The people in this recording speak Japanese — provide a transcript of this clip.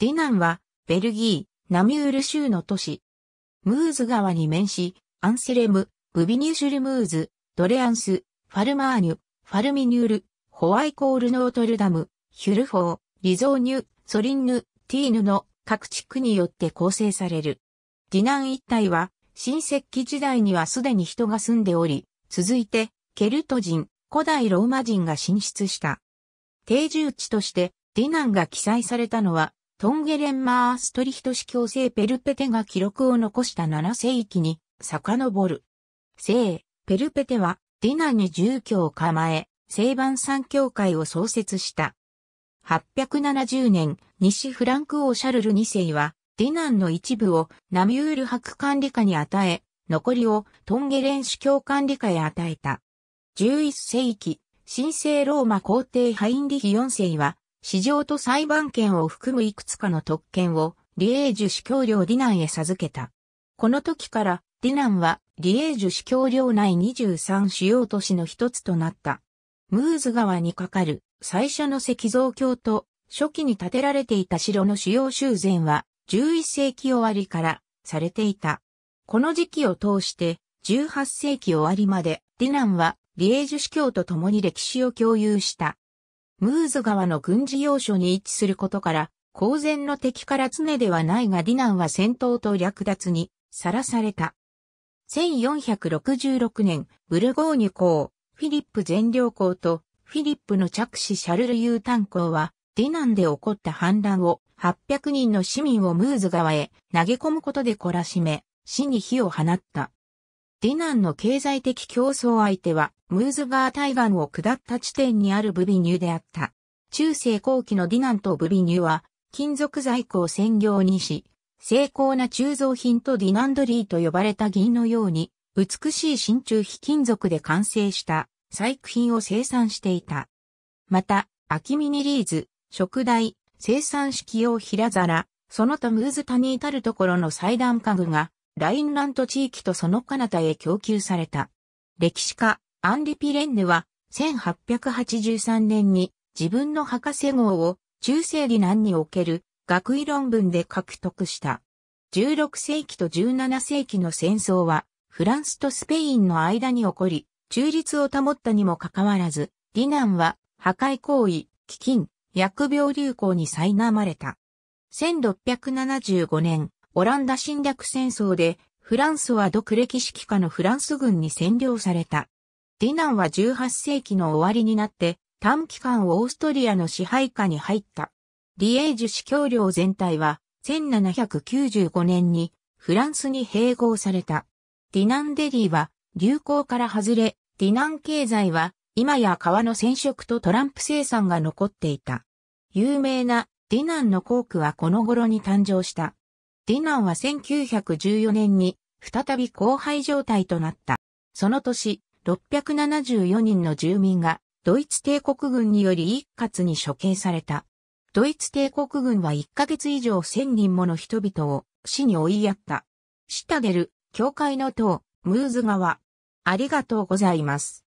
ディナンは、ベルギー、ナミュール州の都市。ムーズ川に面し、アンセレム、ブビニュシュルムーズ、ドレアンス、ファルマーニュ、ファルミニュール、ホワイコールノートルダム、ヒュルフォー、リゾーニュ、ソリンヌ、ティーヌの各地区によって構成される。ディナン一帯は、新石器時代にはすでに人が住んでおり、続いて、ケルト人、古代ローマ人が進出した。定住地として、ディナンが記載されたのは、トンゲレンマーストリヒト司教聖ペルペテが記録を残した7世紀に遡る。聖、ペルペテはディナに住居を構え、聖番三教会を創設した。870年、西フランク王シャルル2世は、ディナンの一部をナミュール博管理下に与え、残りをトンゲレン主教管理下へ与えた。11世紀、神聖ローマ皇帝ハインリヒ4世は、市場と裁判権を含むいくつかの特権をリエージュ司教領ディナンへ授けた。この時からディナンはリエージュ司教領内23主要都市の一つとなった。ムーズ川に架かる最初の石像橋と初期に建てられていた城の主要修繕は11世紀終わりからされていた。この時期を通して18世紀終わりまでディナンはリエージュ司教と共に歴史を共有した。ムーズ川の軍事要所に位置することから、公然の敵から常ではないがディナンは戦闘と略奪にさらされた。1466年、ブルゴーニュ公、フィリップ全領公とフィリップの着手シャルル・ユータン公は、ディナンで起こった反乱を800人の市民をムーズ川へ投げ込むことで懲らしめ、死に火を放った。ディナンの経済的競争相手はムーズバー対岸を下った地点にあるブビニューであった。中世後期のディナンとブビニューは、金属在庫を専業にし、精巧な鋳造品とディナンドリーと呼ばれた銀のように、美しい真鍮非金属で完成した細工品を生産していた。また、秋ミニリーズ、食材、生産式用平皿、その他ムーズ谷至るところの祭壇家具が、ラインラント地域とその彼方へ供給された。歴史家、アンリ・ピレンヌは、1883年に自分の博士号を中世理南における学位論文で獲得した。16世紀と17世紀の戦争は、フランスとスペインの間に起こり、中立を保ったにもかかわらず、リ南は破壊行為、飢饉、薬病流行に苛まれた。1675年、オランダ侵略戦争で、フランスは独歴史揮下のフランス軍に占領された。ディナンは18世紀の終わりになって短期間オーストリアの支配下に入った。リエージュ司教領全体は1795年にフランスに併合された。ディナンデリーは流行から外れ、ディナン経済は今や川の染色とトランプ生産が残っていた。有名なディナンの校区はこの頃に誕生した。ディナンは1914年に再び荒廃状態となった。その年、674人の住民がドイツ帝国軍により一括に処刑された。ドイツ帝国軍は1ヶ月以上1000人もの人々を死に追いやった。シタデル、教会の塔、ムーズ川。ありがとうございます。